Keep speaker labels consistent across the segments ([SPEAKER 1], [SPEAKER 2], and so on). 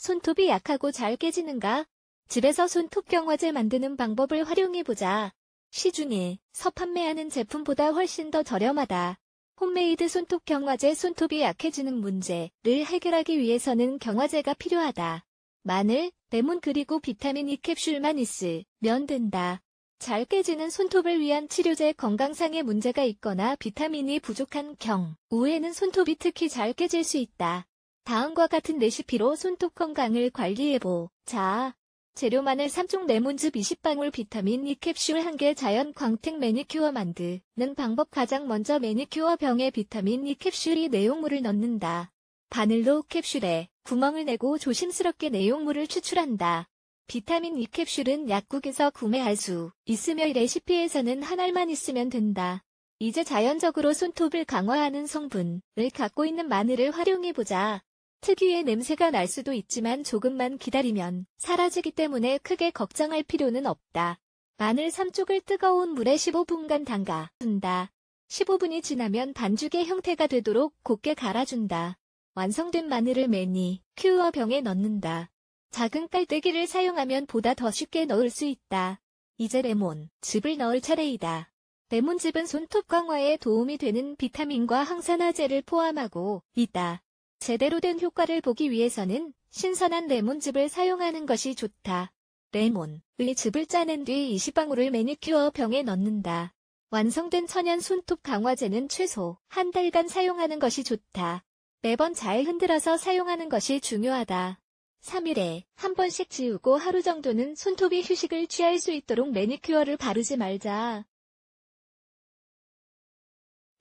[SPEAKER 1] 손톱이 약하고 잘 깨지는가? 집에서 손톱 경화제 만드는 방법을 활용해보자. 시중에 서 판매하는 제품보다 훨씬 더 저렴하다. 홈메이드 손톱 경화제 손톱이 약해지는 문제를 해결하기 위해서는 경화제가 필요하다. 마늘, 레몬 그리고 비타민 E 캡슐만 있으면 된다. 잘 깨지는 손톱을 위한 치료제 건강상의 문제가 있거나 비타민이 부족한 경우에는 손톱이 특히 잘 깨질 수 있다. 다음과 같은 레시피로 손톱 건강을 관리해보. 자, 재료 만을 3종 레몬즙 20방울 비타민 E 캡슐 1개 자연 광택 매니큐어 만드는 방법 가장 먼저 매니큐어 병에 비타민 E 캡슐이 내용물을 넣는다. 바늘로 캡슐에 구멍을 내고 조심스럽게 내용물을 추출한다. 비타민 E 캡슐은 약국에서 구매할 수 있으며 이 레시피에서는 한 알만 있으면 된다. 이제 자연적으로 손톱을 강화하는 성분을 갖고 있는 마늘을 활용해보자. 특유의 냄새가 날 수도 있지만 조금만 기다리면 사라지기 때문에 크게 걱정할 필요는 없다. 마늘 3쪽을 뜨거운 물에 15분간 담가 둔다. 15분이 지나면 반죽의 형태가 되도록 곱게 갈아준다. 완성된 마늘을 매니 큐어 병에 넣는다. 작은 깔때기를 사용하면 보다 더 쉽게 넣을 수 있다. 이제 레몬, 즙을 넣을 차례이다. 레몬즙은 손톱 강화에 도움이 되는 비타민과 항산화제를 포함하고 있다. 제대로 된 효과를 보기 위해서는 신선한 레몬즙을 사용하는 것이 좋다. 레몬의 즙을 짜낸 뒤 20방울을 매니큐어 병에 넣는다. 완성된 천연 손톱 강화제는 최소 한 달간 사용하는 것이 좋다. 매번 잘 흔들어서 사용하는 것이 중요하다. 3일에 한 번씩 지우고 하루 정도는 손톱이 휴식을 취할 수 있도록 매니큐어를 바르지 말자.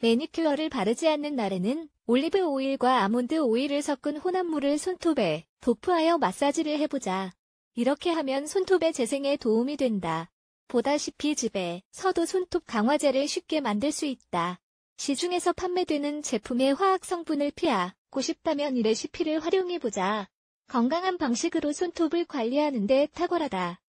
[SPEAKER 1] 매니큐어를 바르지 않는 날에는 올리브 오일과 아몬드 오일을 섞은 혼합물을 손톱에 도포하여 마사지를 해보자. 이렇게 하면 손톱의 재생에 도움이 된다. 보다시피 집에 서도 손톱 강화제를 쉽게 만들 수 있다. 시중에서 판매되는 제품의 화학 성분을 피하고 싶다면 이레시피를 활용해보자. 건강한 방식으로 손톱을 관리하는 데 탁월하다.